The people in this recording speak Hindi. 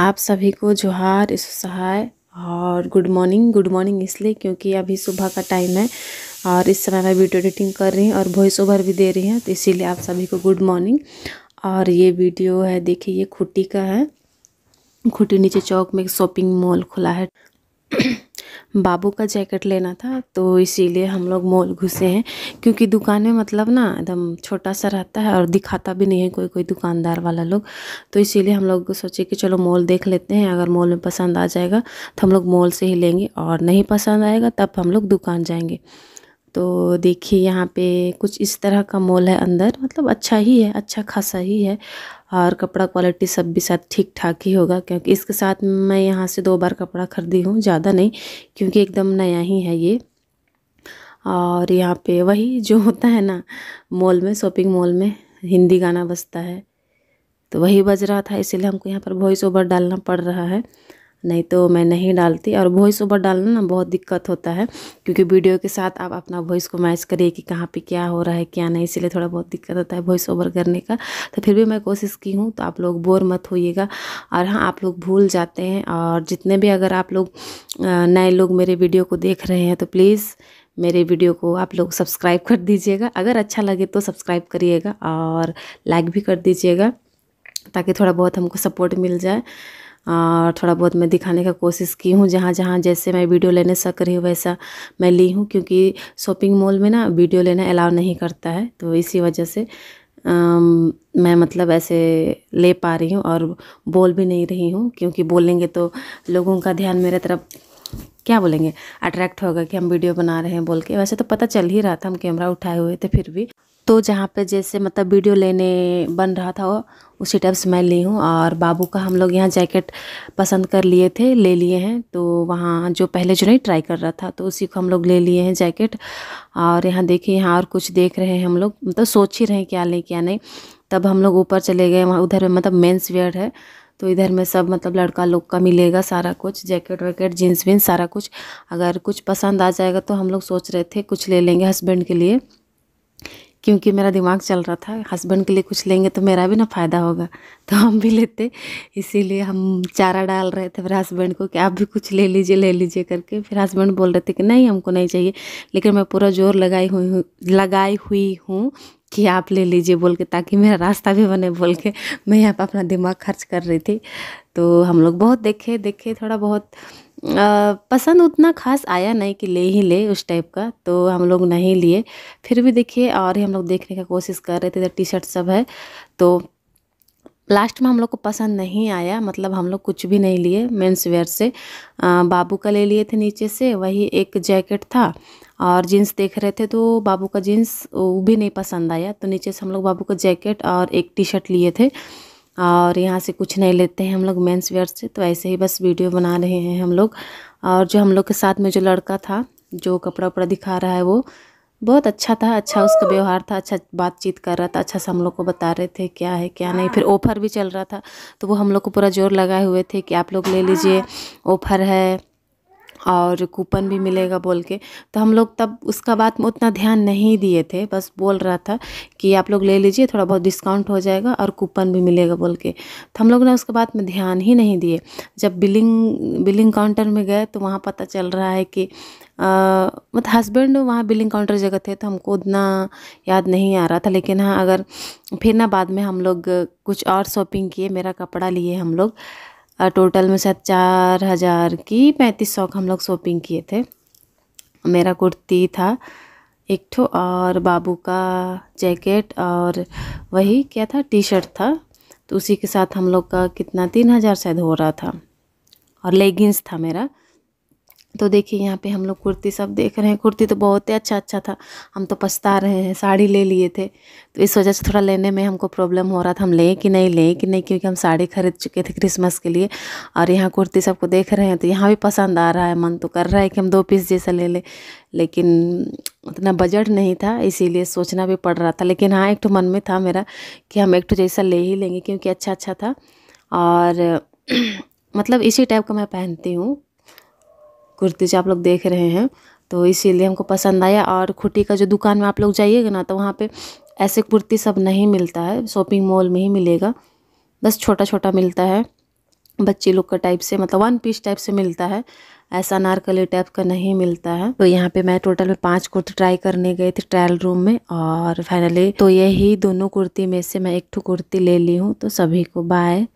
आप सभी को जोहार सहाय और गुड मॉर्निंग गुड मॉर्निंग इसलिए क्योंकि अभी सुबह का टाइम है और इस समय मैं वीडियो एडिटिंग कर रही हूँ और वॉइस ओवर भी दे रही हूँ तो इसीलिए आप सभी को गुड मॉर्निंग और ये वीडियो है देखिए ये खुट्टी का है खुट्टी नीचे चौक में एक शॉपिंग मॉल खुला है बाबू का जैकेट लेना था तो इसीलिए हम लोग मॉल घुसे हैं क्योंकि दुकान में मतलब ना एकदम छोटा सा रहता है और दिखाता भी नहीं है कोई कोई दुकानदार वाला लोग तो इसीलिए हम लोग सोचे कि चलो मॉल देख लेते हैं अगर मॉल में पसंद आ जाएगा तो हम लोग मॉल से ही लेंगे और नहीं पसंद आएगा तब हम लोग दुकान जाएंगे तो देखिए यहाँ पे कुछ इस तरह का मॉल है अंदर मतलब अच्छा ही है अच्छा खासा ही है और कपड़ा क्वालिटी सब भी साथ ठीक ठाक ही होगा क्योंकि इसके साथ मैं यहाँ से दो बार कपड़ा खरीदी हूँ ज़्यादा नहीं क्योंकि एकदम नया ही है ये और यहाँ पे वही जो होता है ना मॉल में शॉपिंग मॉल में हिंदी गाना बजता है तो वही बज रहा था इसीलिए हमको यहाँ पर वॉइस ओवर डालना पड़ रहा है नहीं तो मैं नहीं डालती और वॉइस ओवर डालना ना बहुत दिक्कत होता है क्योंकि वीडियो के साथ आप अपना वॉइस को मैच करिए कि कहाँ पे क्या हो रहा है क्या नहीं इसलिए थोड़ा बहुत दिक्कत होता है वॉइस ओवर करने का तो फिर भी मैं कोशिश की हूँ तो आप लोग बोर मत होइएगा और हाँ आप लोग भूल जाते हैं और जितने भी अगर आप लोग नए लोग मेरे वीडियो को देख रहे हैं तो प्लीज़ मेरे वीडियो को आप लोग सब्सक्राइब कर दीजिएगा अगर अच्छा लगे तो सब्सक्राइब करिएगा और लाइक भी कर दीजिएगा ताकि थोड़ा बहुत हमको सपोर्ट मिल जाए थोड़ा बहुत मैं दिखाने का कोशिश की हूँ जहाँ जहाँ जैसे मैं वीडियो लेने सक रही हूँ वैसा मैं ली हूँ क्योंकि शॉपिंग मॉल में ना वीडियो लेना अलाउ नहीं करता है तो इसी वजह से आ, मैं मतलब ऐसे ले पा रही हूँ और बोल भी नहीं रही हूँ क्योंकि बोलेंगे तो लोगों का ध्यान मेरे तरफ क्या बोलेंगे अट्रैक्ट होगा कि हम वीडियो बना रहे हैं बोल के वैसे तो पता चल ही रहा था हम कैमरा उठाए हुए थे फिर भी तो जहाँ पे जैसे मतलब वीडियो लेने बन रहा था वो उसी टाइप से मैं ली हूँ और बाबू का हम लोग यहाँ जैकेट पसंद कर लिए थे ले लिए हैं तो वहाँ जो पहले जो नहीं ट्राई कर रहा था तो उसी को हम लोग ले लिए हैं जैकेट और यहाँ देखिए यहाँ और कुछ देख रहे हैं हम लोग मतलब सोच ही रहे हैं क्या लें क्या नहीं तब हम लोग ऊपर चले गए वहाँ उधर मतलब मेन्स वेयर है तो इधर में सब मतलब लड़का लोग का मिलेगा सारा कुछ जैकेट वैकेट जीन्स वीन्स सारा कुछ अगर कुछ पसंद आ जाएगा तो हम लोग सोच रहे थे कुछ ले लेंगे हस्बैंड के लिए क्योंकि मेरा दिमाग चल रहा था हस्बैंड के लिए कुछ लेंगे तो मेरा भी ना फ़ायदा होगा तो हम भी लेते इसीलिए हम चारा डाल रहे थे फिर हस्बैंड को कि आप भी कुछ ले लीजिए ले लीजिए करके फिर हस्बैंड बोल रहे थे कि नहीं हमको नहीं चाहिए लेकिन मैं पूरा जोर लगाई हुई हूँ लगाई हुई हूँ कि आप ले लीजिए बोल के ताकि मेरा रास्ता भी बने बोल के मैं यहाँ पर अपना दिमाग खर्च कर रही थी तो हम लोग बहुत देखे देखे थोड़ा बहुत आ, पसंद उतना खास आया नहीं कि ले ही ले उस टाइप का तो हम लोग नहीं लिए फिर भी देखिए और ही हम लोग देखने का कोशिश कर रहे थे टी शर्ट सब है तो लास्ट में हम लोग को पसंद नहीं आया मतलब हम लोग कुछ भी नहीं लिए मेंस वेयर से बाबू का ले लिए थे नीचे से वही एक जैकेट था और जीन्स देख रहे थे तो बाबू का जीन्स वो भी नहीं पसंद आया तो नीचे से हम लोग बाबू का जैकेट और एक टी शर्ट लिए थे और यहाँ से कुछ नहीं लेते हैं हम लोग मेंस वेयर से तो ऐसे ही बस वीडियो बना रहे हैं हम लोग और जो हम लोग के साथ में जो लड़का था जो कपड़ा वपड़ा दिखा रहा है वो बहुत अच्छा था अच्छा उसका व्यवहार था अच्छा बातचीत कर रहा था अच्छा से हम लोग को बता रहे थे क्या है क्या नहीं फिर ऑफ़र भी चल रहा था तो वो हम लोग को पूरा जोर लगाए हुए थे कि आप लोग ले लीजिए ऑफ़र है और कूपन भी मिलेगा बोल के तो हम लोग तब उसका बात में उतना ध्यान नहीं दिए थे बस बोल रहा था कि आप लोग ले लीजिए थोड़ा बहुत डिस्काउंट हो जाएगा और कूपन भी मिलेगा बोल के तो हम लोग ने उसके बात में ध्यान ही नहीं दिए जब बिलिंग बिलिंग काउंटर में गए तो वहाँ पता चल रहा है कि मतलब हस्बैंड वहाँ बिलिंग काउंटर जगह थे तो हमको उतना याद नहीं आ रहा था लेकिन हाँ अगर फिर ना बाद में हम लोग कुछ और शॉपिंग किए मेरा कपड़ा लिए हम लोग टोटल में शायद चार हज़ार की पैंतीस सौ का हम लोग शॉपिंग किए थे मेरा कुर्ती था एक ठो और बाबू का जैकेट और वही क्या था टी शर्ट था तो उसी के साथ हम लोग का कितना तीन हज़ार शायद हो रहा था और लेगिंग्स था मेरा तो देखिए यहाँ पे हम लोग कुर्ती सब देख रहे हैं कुर्ती तो बहुत ही अच्छा अच्छा था हम तो पछता रहे हैं साड़ी ले लिए थे तो इस वजह से थोड़ा लेने में हमको प्रॉब्लम हो रहा था हम लें कि नहीं लें कि नहीं क्योंकि हम साड़ी खरीद चुके थे क्रिसमस के लिए और यहाँ कुर्ती सबको देख रहे हैं तो यहाँ भी पसंद आ रहा है मन तो कर रहा है कि हम दो पीस जैसा ले लें लेकिन उतना बजट नहीं था इसीलिए सोचना भी पड़ रहा था लेकिन हाँ एक तो मन में था मेरा कि हम एक तो जैसा ले ही लेंगे क्योंकि अच्छा अच्छा था और मतलब इसी टाइप का मैं पहनती हूँ कुर्ती जो आप लोग देख रहे हैं तो इसीलिए हमको पसंद आया और खुटी का जो दुकान में आप लोग जाइएगा ना तो वहाँ पे ऐसे कुर्ती सब नहीं मिलता है शॉपिंग मॉल में ही मिलेगा बस छोटा छोटा मिलता है बच्चे लोग का टाइप से मतलब वन पीस टाइप से मिलता है ऐसा नारकली टाइप का नहीं मिलता है तो यहाँ पे मैं टोटल में पांच कुर्ती ट्राई करने गए थे ट्रायल रूम में और फाइनली तो यही दोनों कुर्ती में से मैं एक ठो कुर्ती ले ली हूँ तो सभी को बाय